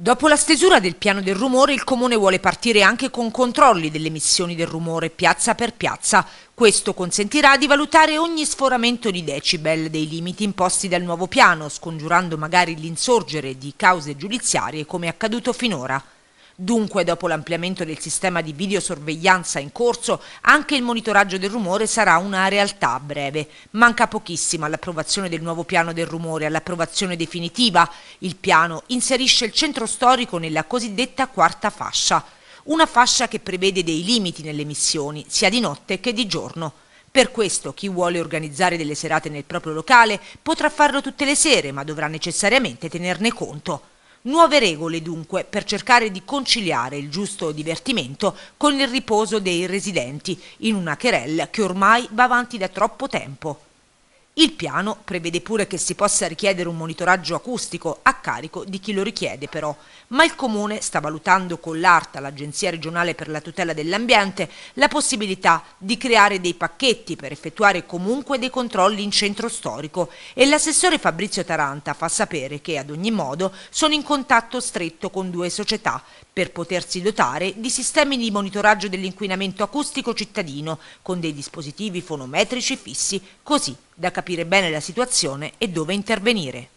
Dopo la stesura del piano del rumore, il Comune vuole partire anche con controlli delle emissioni del rumore piazza per piazza. Questo consentirà di valutare ogni sforamento di decibel dei limiti imposti dal nuovo piano, scongiurando magari l'insorgere di cause giudiziarie come accaduto finora. Dunque, dopo l'ampliamento del sistema di videosorveglianza in corso, anche il monitoraggio del rumore sarà una realtà a breve. Manca pochissimo all'approvazione del nuovo piano del rumore, all'approvazione definitiva. Il piano inserisce il centro storico nella cosiddetta quarta fascia, una fascia che prevede dei limiti nelle missioni, sia di notte che di giorno. Per questo chi vuole organizzare delle serate nel proprio locale potrà farlo tutte le sere, ma dovrà necessariamente tenerne conto. Nuove regole dunque per cercare di conciliare il giusto divertimento con il riposo dei residenti in una querella che ormai va avanti da troppo tempo. Il piano prevede pure che si possa richiedere un monitoraggio acustico a carico di chi lo richiede però, ma il Comune sta valutando con l'ARTA, l'Agenzia regionale per la tutela dell'ambiente, la possibilità di creare dei pacchetti per effettuare comunque dei controlli in centro storico e l'assessore Fabrizio Taranta fa sapere che ad ogni modo sono in contatto stretto con due società per potersi dotare di sistemi di monitoraggio dell'inquinamento acustico cittadino con dei dispositivi fonometrici fissi, così da capire bene la situazione e dove intervenire.